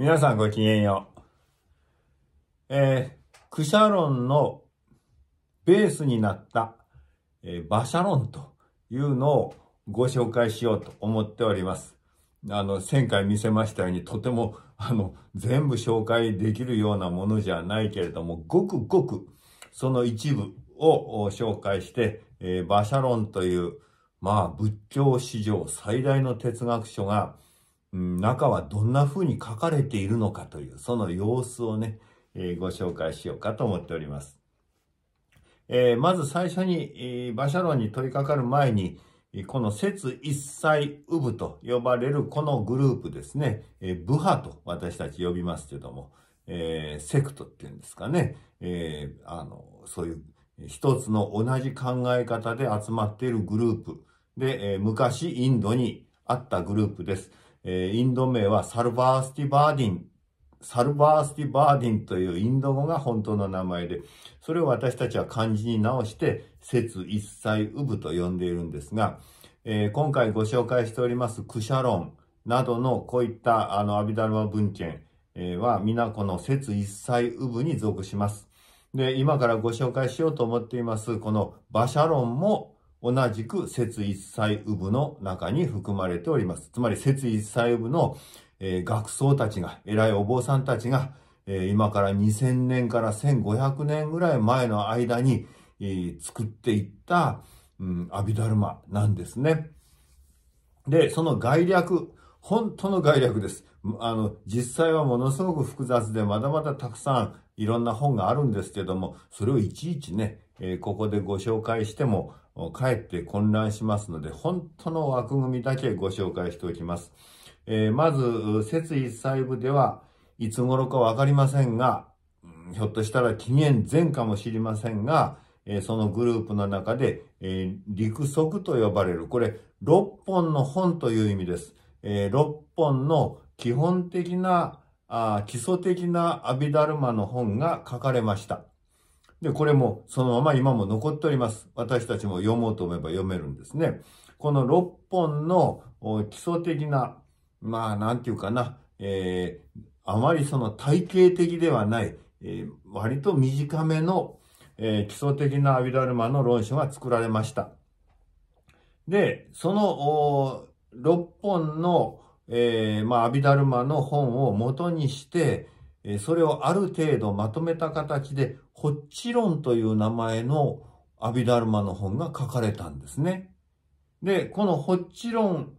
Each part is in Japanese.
皆さんごきげんよう。えー、クシャロンのベースになった、えー、バシャロンというのをご紹介しようと思っております。あの、前回見せましたように、とても、あの、全部紹介できるようなものじゃないけれども、ごくごく、その一部を紹介して、えー、バシャロンという、まあ、仏教史上最大の哲学書が、中はどんな風に書かれているのかという、その様子をね、えー、ご紹介しようかと思っております。えー、まず最初に、えー、馬車論に取り掛かる前に、この節一切ウブと呼ばれるこのグループですね、えー、部派と私たち呼びますけども、えー、セクトっていうんですかね、えー、あの、そういう一つの同じ考え方で集まっているグループで、え昔インドにあったグループです。えインド名はサルバースティバーディン、サルバースティバーディンというインド語が本当の名前で、それを私たちは漢字に直して、節一切ウブと呼んでいるんですが、えー、今回ご紹介しておりますクシャロンなどのこういったあのアビダルマ文献、は皆この節一切ウブに属します。で、今からご紹介しようと思っています、このャロンも同じく節一歳部の中に含まれております。つまり節一歳部の、えー、学僧たちが、偉いお坊さんたちが、えー、今から2000年から1500年ぐらい前の間に、えー、作っていった、うん、アビダルマなんですね。で、その概略、本当の概略です。あの、実際はものすごく複雑で、まだまだたくさんいろんな本があるんですけども、それをいちいちね、えー、ここでご紹介しても、かえって混乱しますので、本当の枠組みだけご紹介しておきます。えー、まず、節一細部では、いつ頃かわかりませんが、ひょっとしたら期限前かもしれませんが、えー、そのグループの中で、えー、陸足と呼ばれる、これ、六本の本という意味です。えー、本の基本的な、基礎的なアビダルマの本が書かれました。で、これもそのまま今も残っております。私たちも読もうと思えば読めるんですね。この6本の基礎的な、まあ、なんていうかな、えー、あまりその体系的ではない、えー、割と短めの、えー、基礎的なアビダルマの論書が作られました。で、その6本の、えー、まあ、アビダルマの本を元にして、それをある程度まとめた形でホッチ論という名前のアビダルマの本が書かれたんですね。で、このホッチ論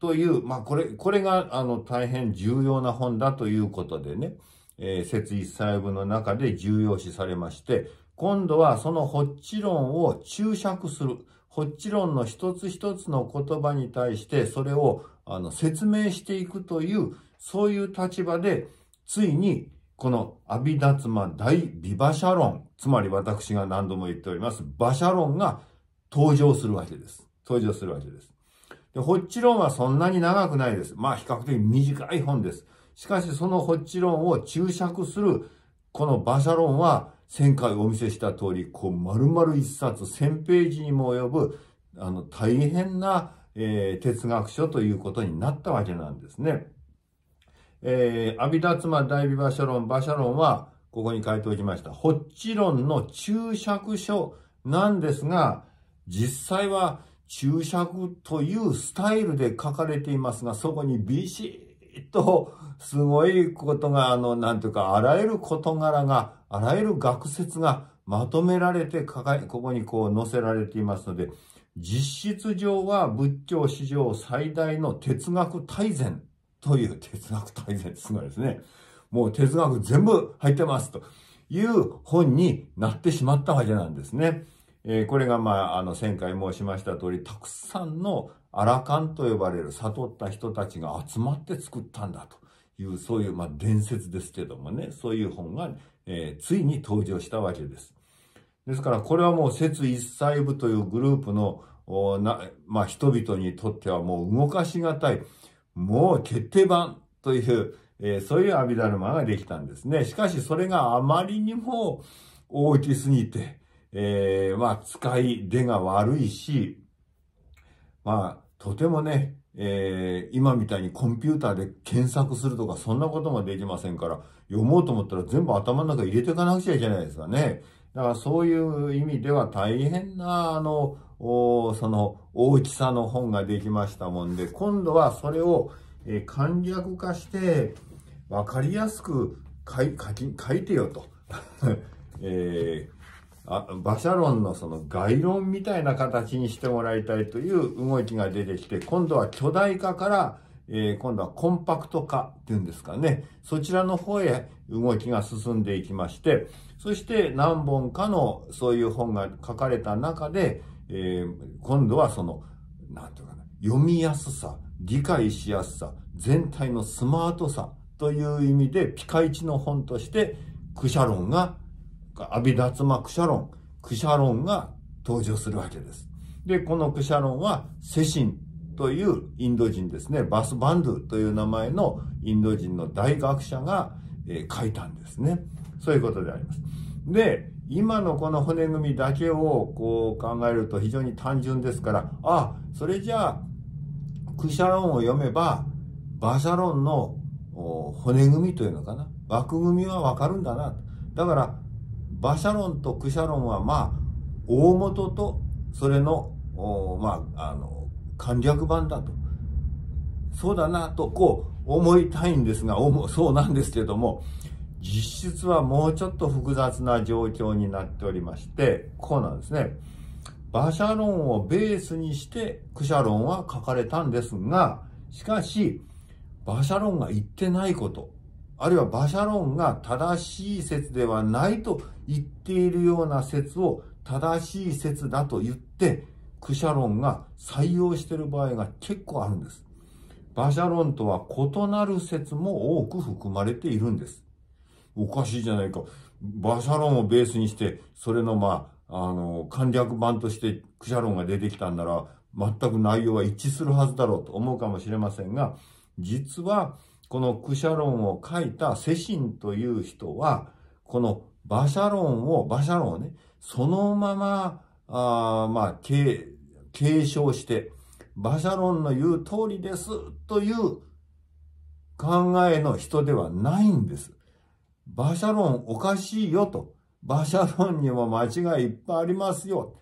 という、まあこれ、これがあの大変重要な本だということでね、えー、説一細部の中で重要視されまして、今度はそのホッチ論を注釈する。ホッチ論の一つ一つの言葉に対してそれをあの説明していくという、そういう立場で、ついにこの阿弥陀妻大美バシャ論、つまり私が何度も言っております、馬車論が登場するわけです。登場するわけです。で、ホッチ論はそんなに長くないです。まあ比較的短い本です。しかしそのホッチ論を注釈する、この馬車論は、前回お見せした通り、こう丸々一冊、千ページにも及ぶ、あの、大変な、えー、哲学書ということになったわけなんですね。えー、アビ陀ツマ大美馬車論、馬車論は、ここに書いておきました。ホッチ論の注釈書なんですが、実際は注釈というスタイルで書かれていますが、そこにビシッとすごいことが、あの、なんていうか、あらゆる事柄が、あらゆる学説がまとめられて書か、ここにこう載せられていますので、実質上は仏教史上最大の哲学大全という哲学大全すごいですね。もう哲学全部入ってますという本になってしまったわけなんですね。えー、これが、まあ、あの、前回申しました通り、たくさんのアラカンと呼ばれる悟った人たちが集まって作ったんだという、そういう、まあ、伝説ですけどもね、そういう本が、えー、ついに登場したわけです。ですから、これはもう、説一細部というグループの、まあ、人々にとってはもう動かしがたい、もう決定版という、えー、そういう阿弥陀沼ができたんですね。しかしそれがあまりにも大きすぎて、えー、まあ、使い出が悪いし、まあ、とてもね、えー、今みたいにコンピューターで検索するとか、そんなこともできませんから、読もうと思ったら全部頭の中入れていかなくちゃいけないですかね。だからそういう意味では大変な、あの、その大きさの本ができましたもんで、今度はそれを、えー、簡略化して、わかりやすく書い書いてよと。えーあ馬車論のその概論みたいな形にしてもらいたいという動きが出てきて、今度は巨大化からえー、今度はコンパクト化っていうんですかね。そちらの方へ動きが進んでいきまして、そして何本かのそういう本が書かれた中で、えー、今度はその、なんていうかな、読みやすさ、理解しやすさ、全体のスマートさという意味でピカイチの本として、クシャロンが、アビダツマクシャロン、クシャロンが登場するわけです。で、このクシャロンは、というインド人ですね、バスバンドゥという名前のインド人の大学者が、えー、書いたんですね。そういうことであります。で、今のこの骨組みだけをこう考えると非常に単純ですから、あ、それじゃあ、クシャロンを読めば、バシャロンの骨組みというのかな。枠組みはわかるんだな。だから、バシャロンとクシャロンはまあ、大元と、それの、まあ、あの、簡略版だと。そうだなとこう思いたいんですが、そうなんですけども、実質はもうちょっと複雑な状況になっておりまして、こうなんですね。馬車論をベースにしてク駆車論は書かれたんですが、しかし、馬車論が言ってないこと、あるいは馬車論が正しい説ではないと言っているような説を正しい説だと言って、クシャロンが採用している場合が結構あるんです。バシャロンとは異なる説も多く含まれているんです。おかしいじゃないか。バシャロンをベースにして、それのまあ、あの、簡略版としてクシャロンが出てきたんなら、全く内容は一致するはずだろうと思うかもしれませんが、実は、このクシャロンを書いたセシンという人は、このバシャロンを、バシャロンをね、そのまま、あまあ、継承して、馬車論の言う通りですという考えの人ではないんです。馬車論おかしいよと。馬車論にも間違いいっぱいありますよ。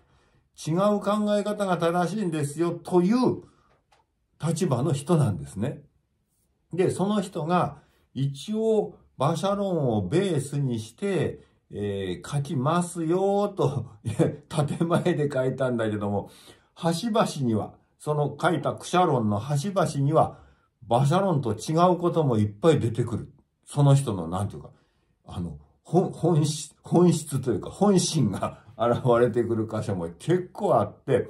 違う考え方が正しいんですよという立場の人なんですね。で、その人が一応馬車論をベースにして、えー、書きますよと、建前で書いたんだけども、端々には、その書いたクシャ論の端々には、馬車論と違うこともいっぱい出てくる。その人の、なんていうか、あの、本、本質、本質というか、本心が現れてくる箇所も結構あって、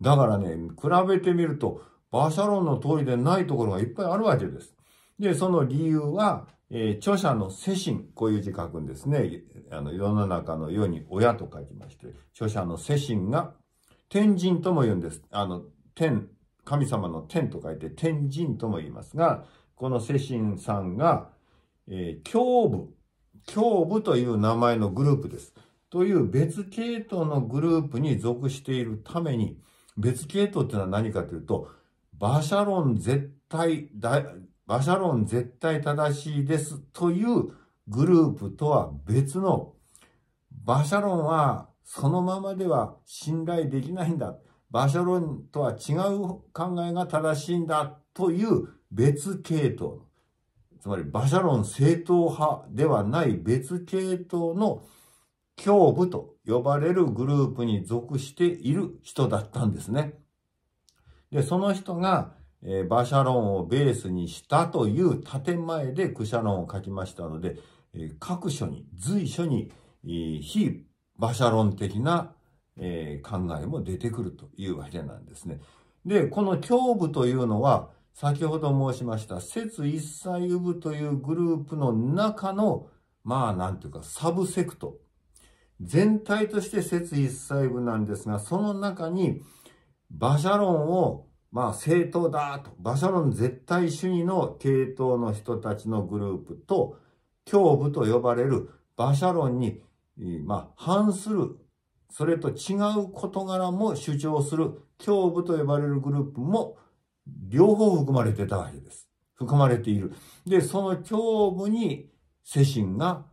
だからね、比べてみると、馬車論の通りでないところがいっぱいあるわけです。で、その理由は、えー、著者の世心、こういう字書くんですね。あの、世の中の世に親と書きまして、著者の世心が、天神とも言うんです。あの、天、神様の天と書いて天神とも言いますが、この世神さんが、えー、胸部、胸部という名前のグループです。という別系統のグループに属しているために、別系統っていうのは何かというと、バシャロン絶対、バシャロン絶対正しいですというグループとは別の、バシャロンはそのままでは信頼できないんだ。場所論とは違う考えが正しいんだという別系統。つまり馬車論正統派ではない別系統の教部と呼ばれるグループに属している人だったんですね。で、その人が、えー、馬車論をベースにしたという建前でクシャ論を書きましたので、えー、各所に、随所に、えー、非馬車論的な、えー、考えも出てくるというわけなんですね。で、この胸部というのは、先ほど申しました、節一切部というグループの中の、まあ、なんていうか、サブセクト。全体として節一歳部なんですが、その中に、馬車論を、まあ、正当だと、馬車論絶対主義の系統の人たちのグループと、胸部と呼ばれる馬車論にまあ、反する、それと違う事柄も主張する、胸部と呼ばれるグループも、両方含まれてたわけです。含まれている。で、その胸部に、世神が、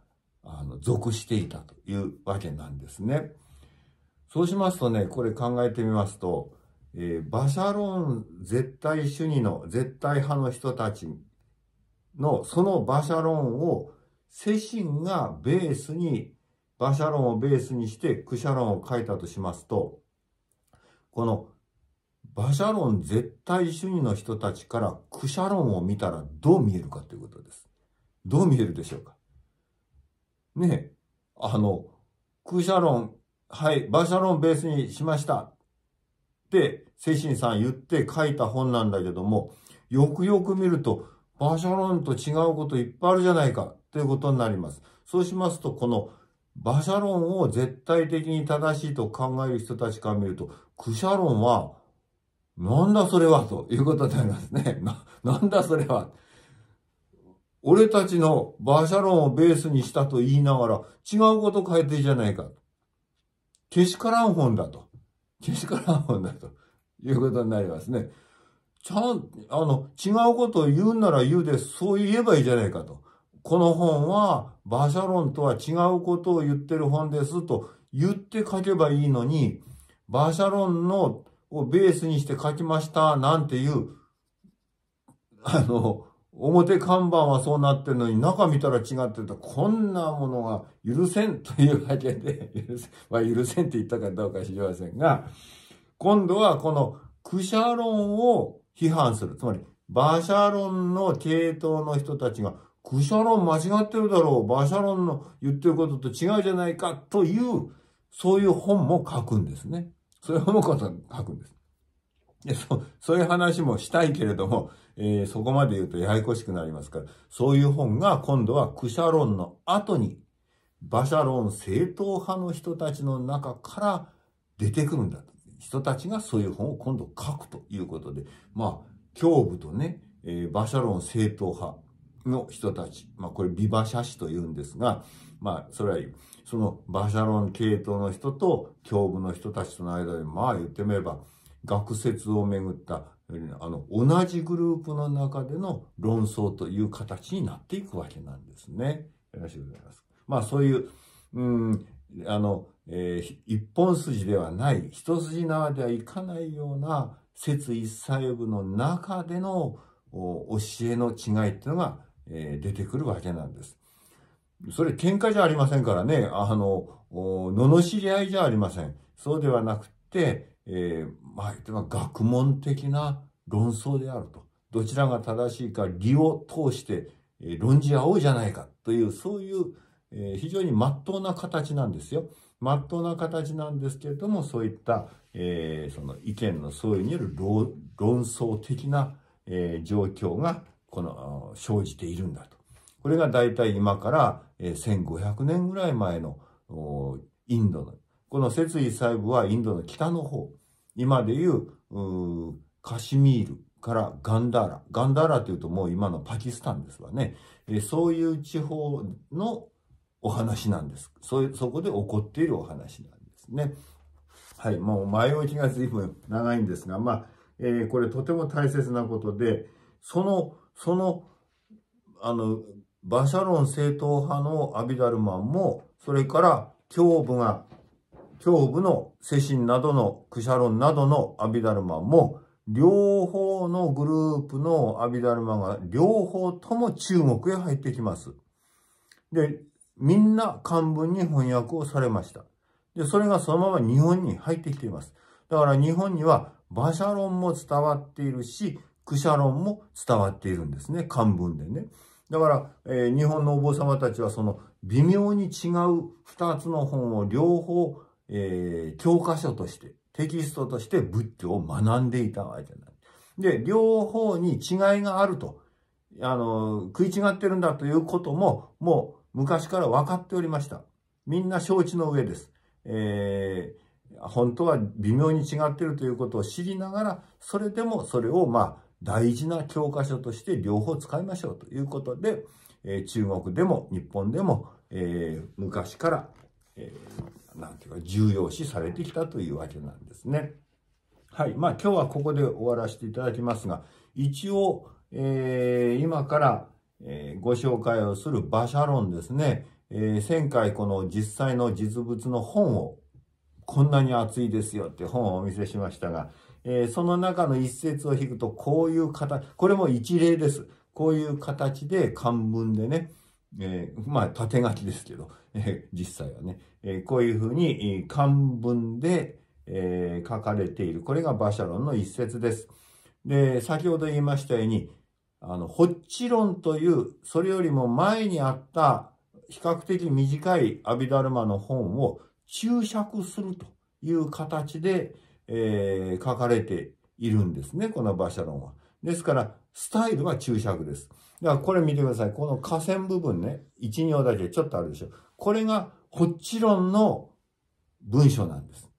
あの、属していたというわけなんですね。そうしますとね、これ考えてみますと、えー、バシャロン絶対主義の絶対派の人たちの、そのバシャロンを、世神がベースに馬車論をベースにして駆車論を書いたとしますと、この馬車論絶対主義の人たちから駆車論を見たらどう見えるかということです。どう見えるでしょうかねえ、あの、空車論、はい、馬車論ベースにしました。って、精神さん言って書いた本なんだけども、よくよく見ると、馬車論と違うこといっぱいあるじゃないか、ということになります。そうしますと、この、馬車論を絶対的に正しいと考える人たちから見ると、駆車論は、なんだそれはということになりますね。な、なんだそれは。俺たちの馬車論をベースにしたと言いながら、違うこと書いてるじゃないか。けしからん本だと。けしからん本だということになりますね。ちゃん、あの、違うことを言うなら言うで、そう言えばいいじゃないかと。この本はバシャロンとは違うことを言ってる本ですと言って書けばいいのに、バシャロンのをベースにして書きましたなんていう、あの、表看板はそうなってるのに中見たら違ってると、こんなものが許せんというわけで、許せ、まあ、許せんって言ったかどうか知りませんが、今度はこのクシャロンを批判する。つまり、バシャロンの系統の人たちがクャロン間違ってるだろう。バシャロンの言ってることと違うじゃないかという、そういう本も書くんですね。そういう本も書くんです。でそそういう話もしたいけれども、えー、そこまで言うとややこしくなりますから、そういう本が今度はクシャロンの後に、バシャロン正統派の人たちの中から出てくるんだと。人たちがそういう本を今度書くということで、まあ、教部とね、えー、バシャロン正統派、の人たち、まあこれビバシャ氏と言うんですが、まあそれはそのバシャロン系統の人と教部の人たちとの間で、まあ言ってみれば、学説をめぐった、あの、同じグループの中での論争という形になっていくわけなんですね。よろしくお願いします。まあそういう、うん、あの、えー、一本筋ではない、一筋縄ではいかないような、説一切部の中での教えの違いっていうのがえ出てくるわけなんです。それ喧嘩じゃありませんからね、あの、罵り合いじゃありません。そうではなくて、えー、まあ、言学問的な論争であると。どちらが正しいか、理を通して、え論じ合おうじゃないかという、そういう、え非常に真っ当な形なんですよ。真っ当な形なんですけれども、そういった、えー、その意見の相違による論争的な、えー、状況が、この、生じているんだと。これが大体今から1500年ぐらい前のインドの、この節位細部はインドの北の方、今でいうカシミールからガンダーラ、ガンダーラというともう今のパキスタンですわね、そういう地方のお話なんです。そこで起こっているお話なんですね。はい、もう前置きが随分長いんですが、まあ、えー、これとても大切なことで、そのその、あの、バシャロン正統派のアビダルマンも、それから胸部が、胸部の精神などのクシャロンなどのアビダルマンも、両方のグループのアビダルマンが両方とも中国へ入ってきます。で、みんな漢文に翻訳をされました。で、それがそのまま日本に入ってきています。だから日本にはバシャロンも伝わっているし、クシャンも伝わっているんですね、漢文でね。だから、えー、日本のお坊様たちはその微妙に違う二つの本を両方、えー、教科書として、テキストとして仏教を学んでいたわけなんです。で、両方に違いがあると、あの、食い違ってるんだということも、もう昔から分かっておりました。みんな承知の上です。えー、本当は微妙に違ってるということを知りながら、それでもそれをまあ、大事な教科書として両方使いましょうということで、えー、中国でも日本でも、えー、昔から、えー、なんていうか重要視されてきたというわけなんですね。はい。まあ今日はここで終わらせていただきますが、一応、えー、今から、えー、ご紹介をする馬車論ですね。えー、前回この実際の実物の本をこんなに熱いですよって本をお見せしましたが、えー、その中の一節を引くと、こういう形、これも一例です。こういう形で漢文でね、えー、まあ、縦書きですけど、えー、実際はね、えこういうふうに漢文で、え書かれている。これが馬車論の一節です。で、先ほど言いましたように、あの、ホッチ論という、それよりも前にあった、比較的短いアビダルマの本を注釈するという形で、えー、書かれているんですね、この馬車論は。ですから、スタイルは注釈です。だからこれ見てください。この下線部分ね、一行だけちょっとあるでしょ。これがホッチ論の文章なんです。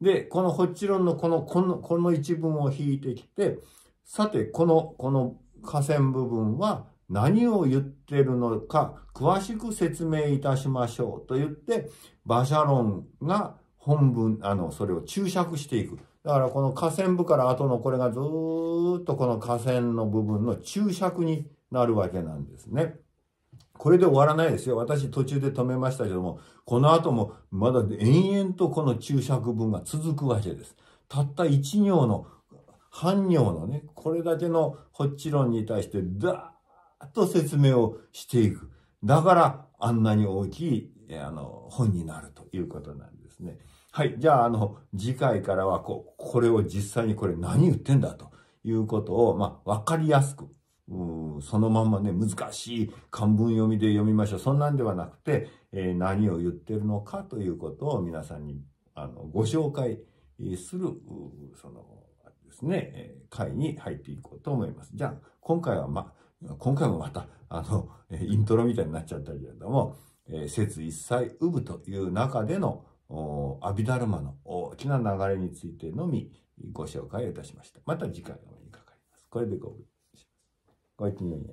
で、このホッチ論のこの、この、この一文を引いてきて、さて、この、この下線部分は何を言ってるのか詳しく説明いたしましょうと言って、馬車論が本文、あの、それを注釈していく。だからこの河川部から後のこれがずっとこの河川の部分の注釈になるわけなんですね。これで終わらないですよ。私途中で止めましたけども、この後もまだ延々とこの注釈文が続くわけです。たった一行の、半行のね、これだけのホッチ論に対して、だっと説明をしていく。だから、あんなに大きい、あの、本になるということなんですね。はい。じゃあ、あの、次回からは、こう、これを実際にこれ何言ってんだということを、まあ、わかりやすく、うん、そのまんまね、難しい漢文読みで読みましょう。そんなんではなくて、えー、何を言ってるのかということを皆さんに、あの、ご紹介する、その、ですね、会に入っていこうと思います。じゃあ、今回はまあ、今回もまた、あの、イントロみたいになっちゃったけれども、え説一切うむという中での、阿弥陀マの大きな流れについてのみご紹介いたしました。また次回お目にかかります。これでご無事しご一緒に。